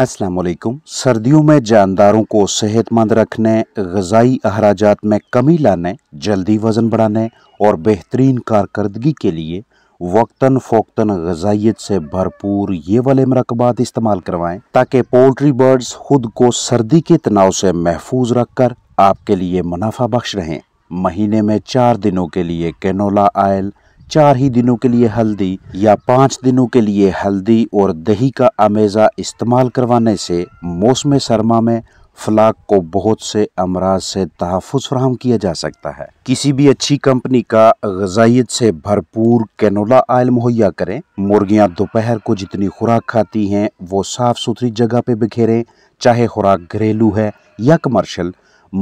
असलकुम सर्दियों में जानदारों को सेहतमंद रखने गजाई अखराज में कमी लाने जल्दी वज़न बढ़ाने और बेहतरीन कारकर्दगी के लिए वक्ता फ़ोक्ता गजाइत से भरपूर ये वाले मरकबात इस्तेमाल करवाएं ताकि पोल्ट्री बर्ड्स खुद को सर्दी के तनाव से महफूज रख कर आपके लिए मुनाफा बख्श रहें महीने में चार दिनों के लिए कैनोला आयल चार ही दिनों के लिए हल्दी या पाँच दिनों के लिए हल्दी और दही का अमेज़ा इस्तेमाल करवाने से मौसम सरमा में फ्लाक को बहुत से अमराज से तहफ़ फ्राहम किया जा सकता है किसी भी अच्छी कंपनी का गजाइत से भरपूर कैनोला आयल मुहैया करें मुर्गियां दोपहर को जितनी खुराक खाती हैं वो साफ़ सुथरी जगह पे बिखेरें चाहे खुराक घरेलू है या कमर्शल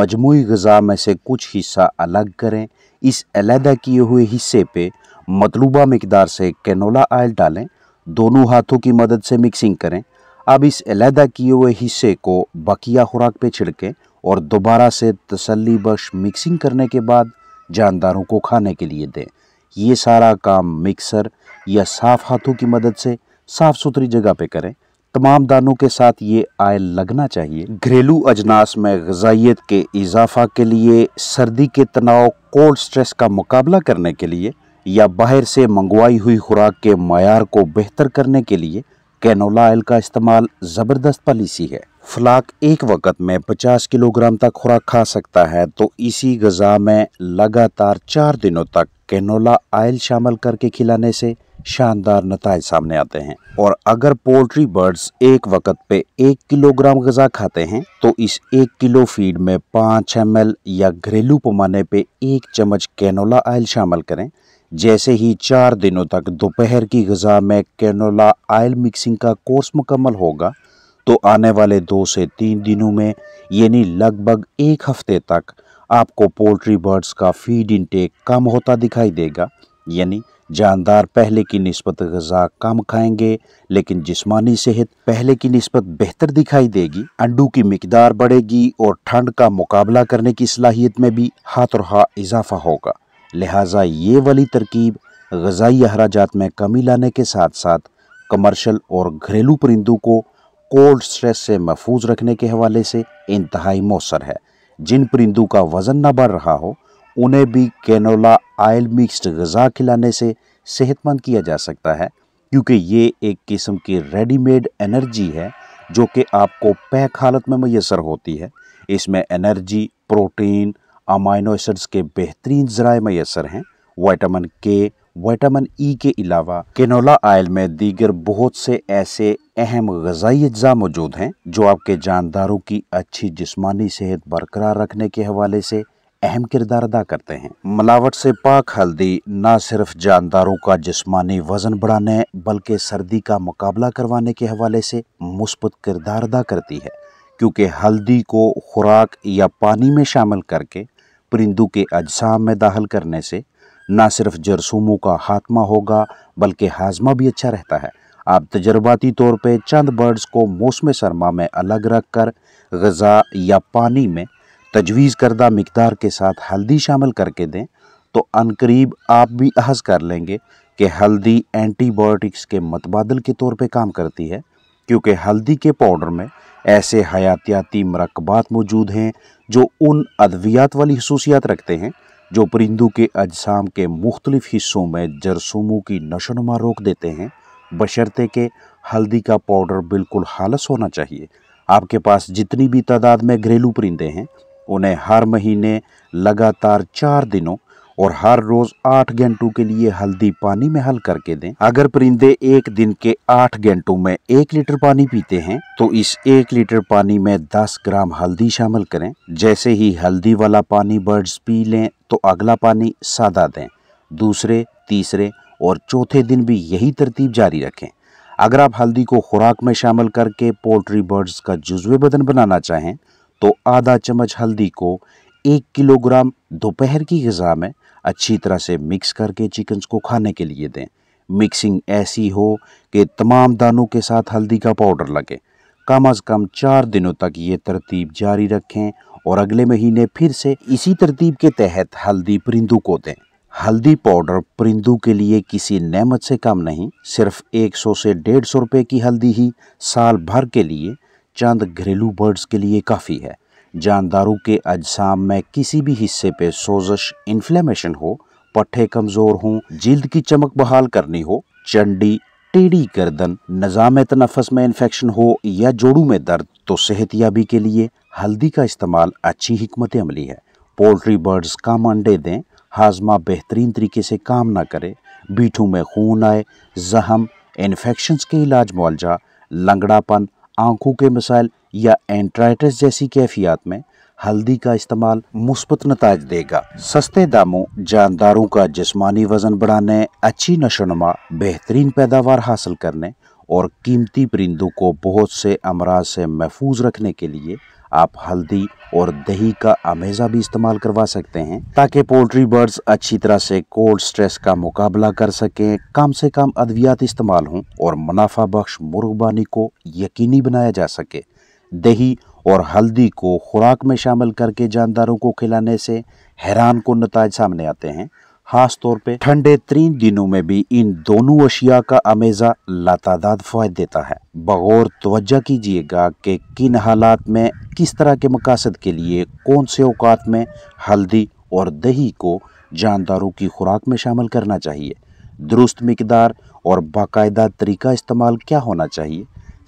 मजमू गज़ा में से कुछ हिस्सा अलग करें इस अलहदा किए हुए हिस्से पे मतलूबा मकदार से कैनोला आयल डालें दोनों हाथों की मदद से मिक्सिंग करें अब इस अलहदा किए हुए हिस्से को बकिया खुराक पे छिड़कें और दोबारा से तसली बख्श मिक्सिंग करने के बाद जानदारों को खाने के लिए दें ये सारा काम मिक्सर या साफ़ हाथों की मदद से साफ़ सुथरी जगह पे करें तमाम दानों के साथ ये आयल लगना चाहिए घरेलू अजनास में गजाइत के इजाफा के लिए सर्दी के तनाव कोल्ड स्ट्रेस का मुकाबला करने के लिए या बाहर से मंगवाई हुई खुराक के मैार को बेहतर करने के लिए कैनोला ऑयल का इस्तेमाल ज़बरदस्त पॉलिसी है फ्लाक एक वक्त में 50 किलोग्राम तक खुराक खा सकता है तो इसी गज़ा में लगातार चार दिनों तक कैनोला ऑयल शामिल करके खिलाने से शानदार नतज सामने आते हैं और अगर पोल्ट्री बर्ड्स एक वक्त पे एक किलोग्राम गजा खाते हैं तो इस एक किलो फीड में पाँच एम या घरेलू पैमाने पे एक चम्मच कैनोला ऑयल शामिल करें जैसे ही चार दिनों तक दोपहर की गजा में कैनोला आयल मिक्सिंग का कोर्स मुकम्मल होगा तो आने वाले दो से तीन दिनों में यानी लगभग एक हफ्ते तक आपको पोल्ट्री बर्ड्स का फीड इनटेक कम होता दिखाई देगा यानी जानदार पहले की नस्बत गज़ा कम खाएंगे लेकिन जिस्मानी सेहत पहले की नस्बत बेहतर दिखाई देगी अंडू की मकदार बढ़ेगी और ठंड का मुकाबला करने की सलाहियत में भी हाथ रहा इजाफा होगा लिहाजा ये वाली तरकीब गजाई अखराज में कमी लाने के साथ साथ कमर्शल और घरेलू परिंदों को कोल्ड स्ट्रेस से महफूज रखने के हवाले से इंतहाई मौसर है जिन परिंदों का वज़न न बढ़ रहा हो उन्हें भी कैनोला आयल मिक्सड गज़ा खिलाने से सेहतमंद किया जा सकता है क्योंकि ये एक किस्म की रेडीमेड एनर्जी है जो कि आपको पैक हालत में मैसर होती है इसमें एनर्जी प्रोटीन अमाइनो एसिड्स के बेहतरीन ज़रा मैसर हैं वाइटामिन के वाइटामिन ई e के अलावा केनोला आयल में दीगर बहुत से ऐसे अहम गजाई अज्जा मौजूद हैं जो आपके जानदारों की अच्छी जिस्मानी सेहत बरकरार रखने के हवाले से अहम किरदार अदा करते हैं मिलावट से पाक हल्दी न सिर्फ जानदारों का जिस्मानी वजन बढ़ाने बल्कि सर्दी का मुकाबला करवाने के हवाले से मुस्बत किरदार अदा करती है क्योंकि हल्दी को खुराक या पानी में शामिल करके परिंदू के अजसाम में दाखिल करने से ना सिर्फ जरसूमों का खात्मा होगा बल्कि हाजमा भी अच्छा रहता है आप तजर्बाती तौर पर चंद बर्ड्स को मौसम सरमा में अलग रख कर गज़ा या पानी में तजवीज़ करदा मकदार के साथ हल्दी शामिल करके दें तो अनकरीब आप भी अहज कर लेंगे कि हल्दी एंटीबायोटिक्स के मतबादल के तौर पर काम करती है क्योंकि हल्दी के पाउडर में ऐसे हयातियाती मरकबात मौजूद हैं जो उन अद्वियात वाली खसूसियात रखते हैं जो परिंदों के अजसाम के मुख्तलिफ हिस्सों में जरसूमों की नशोनुमा रोक देते हैं बशर्ते के हल्दी का पाउडर बिल्कुल हालस होना चाहिए आपके पास जितनी भी तादाद में घरेलू परिंदे हैं उन्हें हर महीने लगातार चार दिनों और हर रोज आठ घंटों के लिए हल्दी पानी में हल करके दें अगर परिंदे एक दिन के आठ घंटों में एक लीटर पानी पीते हैं तो इस एक लीटर पानी में दस ग्राम हल्दी शामिल करें जैसे ही हल्दी वाला पानी बर्ड्स पी लें तो अगला पानी सादा दें दूसरे तीसरे और चौथे दिन भी यही तरतीब जारी रखें अगर आप हल्दी को खुराक में शामिल करके पोल्ट्री बर्ड्स का जुजवे बदन बनाना चाहें तो आधा चम्मच हल्दी को एक किलोग्राम दोपहर की गजा में अच्छी तरह से मिक्स करके चिकन्स को खाने के लिए दें मिक्सिंग ऐसी हो कि तमाम दानों के साथ हल्दी का पाउडर लगे कम अज़ कम चार दिनों तक ये तरतीब जारी रखें और अगले महीने फिर से इसी तरतीब के तहत हल्दी परिंदू को दें हल्दी पाउडर परिंदू के लिए किसी नेमत से कम नहीं सिर्फ 100 से डेढ़ सौ रुपये की हल्दी ही साल भर के लिए चंद घरेलू बर्ड्स के लिए काफ़ी है जानदारों के अजसाम में किसी भी हिस्से पे सोजश इन्फ्लेमेशन हो पट्टे कमज़ोर हों जिल्द की चमक बहाल करनी हो चंडी टेढ़ी गर्दन निज़ाम तनफस में इन्फेक्शन हो या जोड़ों में दर्द तो सेहत याबी के लिए हल्दी का इस्तेमाल अच्छी हमत अमली है पोल्ट्री बर्ड्स कम अंडे दें हाजमा बेहतरीन तरीके से काम ना करे बीठों में खून आए जहम इन्फेक्शंस के इलाज मुआवजा लंगड़ापन आंखों के मसाइल या एंट्राइटिस जैसी कैफियात में हल्दी का इस्तेमाल मुस्बत नतज देगा सस्ते दामों जानदारों का जिसमानी वजन बढ़ाने अच्छी नशोनुमा बेहतरीन पैदावार हासिल करने और कीमती परिंदों को बहुत से अमराज से महफूज रखने के लिए आप हल्दी और दही का अमेजा भी इस्तेमाल करवा सकते हैं ताकि पोल्ट्री बर्ड्स अच्छी तरह से कोल्ड स्ट्रेस का मुकाबला कर सकें कम से कम अद्वियात इस्तेमाल हों और मुनाफा बख्श मुर्गबानी को यकीनी बनाया जा सके दही और हल्दी को खुराक में शामिल करके जानदारों को खिलाने से हैरान को नतज सामने आते हैं खास तौर पे ठंडे तीन दिनों में भी इन दोनों अशिया का अमेजा लातादाद फायद देता है बगौर तोज्जा कीजिएगा कि किन हालात में किस तरह के मकासद के लिए कौन से अवकात में हल्दी और दही को जानदारों की खुराक में शामिल करना चाहिए दुरुस्त मकदार और बाकायदा तरीका इस्तेमाल क्या होना चाहिए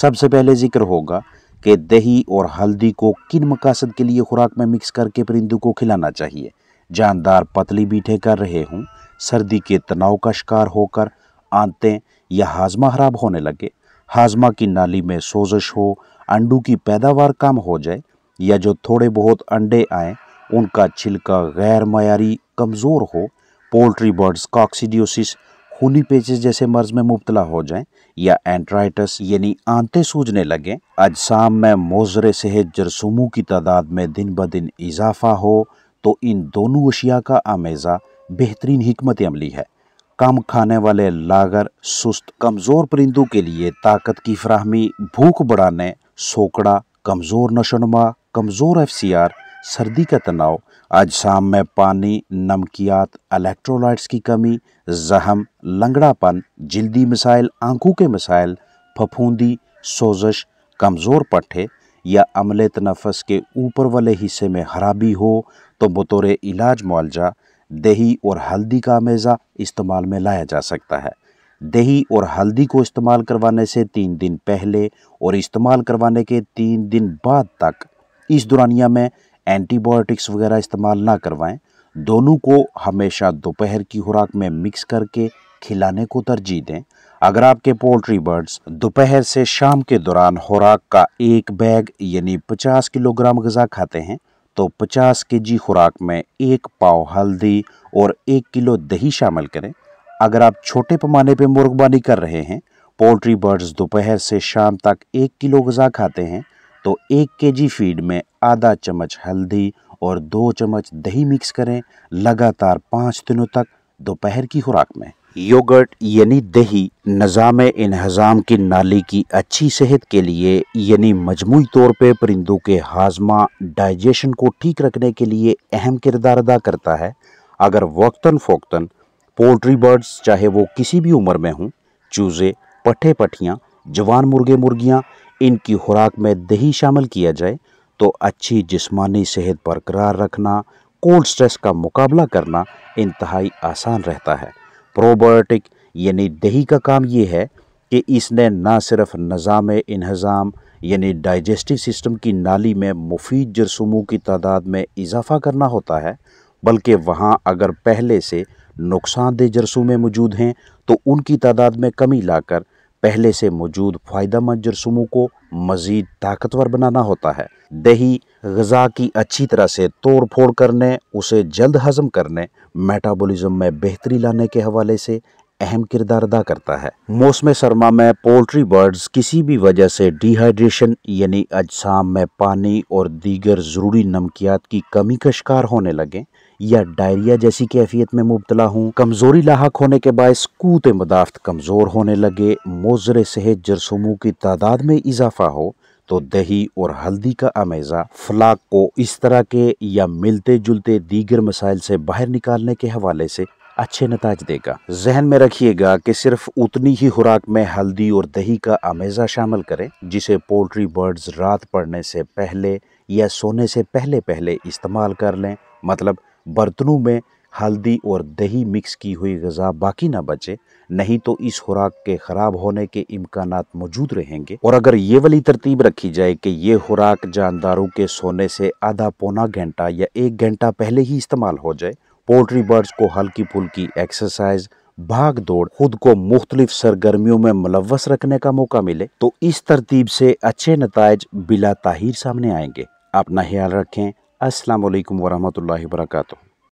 सबसे पहले जिक्र होगा कि दही और हल्दी को किन मकासद के लिए खुराक में मिक्स करके परिंदू को खिलाना चाहिए जानदार पतली बीठे कर रहे हों सर्दी के तनाव का शिकार होकर आंतें या हाजमा खराब होने लगे हाजमा की नाली में सोजश हो अंडू की पैदावार कम हो जाए या जो थोड़े बहुत अंडे आए उनका छिलका गैर मयारी कमज़ोर हो पोल्ट्री बर्ड्स काक्सीडियोसिस खूनी पेचिस जैसे मर्ज में मुबतला हो जाएं या एंट्राइटस यानी आंते सूजने लगें अजसाम में मोजरे सेहत जरसूमू की तादाद में दिन ब दिन इजाफा हो तो इन दोनों अशिया का आमेज़ा बेहतरीन हमत अमली है कम खाने वाले लागर सुस्त कमज़ोर परिंदों के लिए ताकत की फ्राहमी भूख बढ़ाने सोकड़ा कमज़ोर नशोनुमा कमज़ोर एफ सी आर सर्दी का तनाव आज शाम में पानी नमकियात इलेक्ट्रोलाइट्स की कमी जहम लंगड़ापन जल्दी मिसाइल आंखों के मिसाइल फफूंदी सोजश कमज़ोर पट्ठे या अमले तनफस के ऊपर वाले हिस्से में खराबी हो तो बतौर इलाज मुआलजा दही और हल्दी का मेज़ा इस्तेमाल में लाया जा सकता है दही और हल्दी को इस्तेमाल करवाने से तीन दिन पहले और इस्तेमाल करवाने के तीन दिन बाद तक इस दुरानिया में एंटीबायोटिक्स वगैरह इस्तेमाल ना करवाएं दोनों को हमेशा दोपहर की खुराक में मिक्स करके खिलाने को तरजीह दें अगर आपके पोल्ट्री बर्ड्स दोपहर से शाम के दौरान खुराक का एक बैग यानी 50 किलोग्राम गज़ा खाते हैं तो 50 जी खुराक में एक पाव हल्दी और एक किलो दही शामिल करें अगर आप छोटे पैमाने पर मुर्गबानी कर रहे हैं पोल्ट्री बर्ड्स दोपहर से शाम तक एक किलो गज़ा खाते हैं तो एक के जी फीड में आधा चम्मच हल्दी और दो चम्मच दही मिक्स करें लगातार पाँच दिनों तक दोपहर की खुराक में योगर्ट यानी दही नज़ाम इन्हज़ाम की नाली की अच्छी सेहत के लिए यानी मजमू तौर पे परिंदों के हाजमा डाइजेशन को ठीक रखने के लिए अहम किरदार अदा करता है अगर वक्ता फ़ोक्ता पोल्ट्री बर्ड्स चाहे वो किसी भी उम्र में हों चूज़े पटे पटियाँ जवान मुर्गे मुर्गियाँ इनकी खुराक में दही शामिल किया जाए तो अच्छी जिस्मानी सेहत बरकरार रखना कोल्ड स्ट्रेस का मुकाबला करना इंतहाई आसान रहता है प्रोबायोटिक यानी दही का काम ये है कि इसने ना सिर्फ नज़ाम इन्हज़ाम यानी डाइजेस्टिव सिस्टम की नाली में मुफीद जरसूमों की तादाद में इजाफा करना होता है बल्कि वहाँ अगर पहले से नुकसानदेह जरसूमें मौजूद हैं तो उनकी तादाद में कमी लाकर पहले से मौजूद फ़ायदा मंद जरसूमों को मज़ीद ताकतवर बनाना होता है दही गज़ा की अच्छी तरह से तोड़ फोड़ करने उसे जल्द हजम करने मेटाबॉलिज्म में बेहतरी लाने के हवाले से अहम किरदार अदा करता है मौसम सरमा में पोल्ट्री बर्ड्स किसी भी वजह से डिहाइड्रेशन यानी अजसाम में पानी और दीगर ज़रूरी नमकियात की कमी का शिकार होने लगे या डायरिया जैसी कैफियत में मुबतला हूँ कमज़ोरी लाक होने के बायस कूत मदाफ्त कमज़ोर होने लगे मोजर सेहत जरसमू की तादाद में इजाफा हो तो दही और हल्दी का अमेज़ा फ्लाक को इस तरह के या मिलते जुलते दीगर मसाइल से बाहर निकालने के हवाले से अच्छे नतज देगा जहन में रखिएगा कि सिर्फ उतनी ही खुराक में हल्दी और दही का अमेज़ा शामिल करें जिसे पोल्ट्री बर्ड्स रात पड़ने से पहले या सोने से पहले पहले इस्तेमाल कर लें मतलब बर्तनों में हल्दी और दही मिक्स की हुई गज़ा बाकी ना बचे नहीं तो इस खुराक के ख़राब होने के इम्कान मौजूद रहेंगे और अगर ये वाली तरतीब रखी जाए कि ये खुराक जानदारों के सोने से आधा पौना घंटा या एक घंटा पहले ही इस्तेमाल हो जाए पोल्ट्री बर्ड्स को हल्की फुल्की एक्सरसाइज भाग दौड़ खुद को मुख्तलिफ सरगर्मियों में मुलवस रखने का मौका मिले तो इस तरतीब से अच्छे नतज बिला ताहिर सामने आएंगे अपना ख्याल रखें अस्सलाम वालेकुम वरहमतुल्लाहि वबरकatuह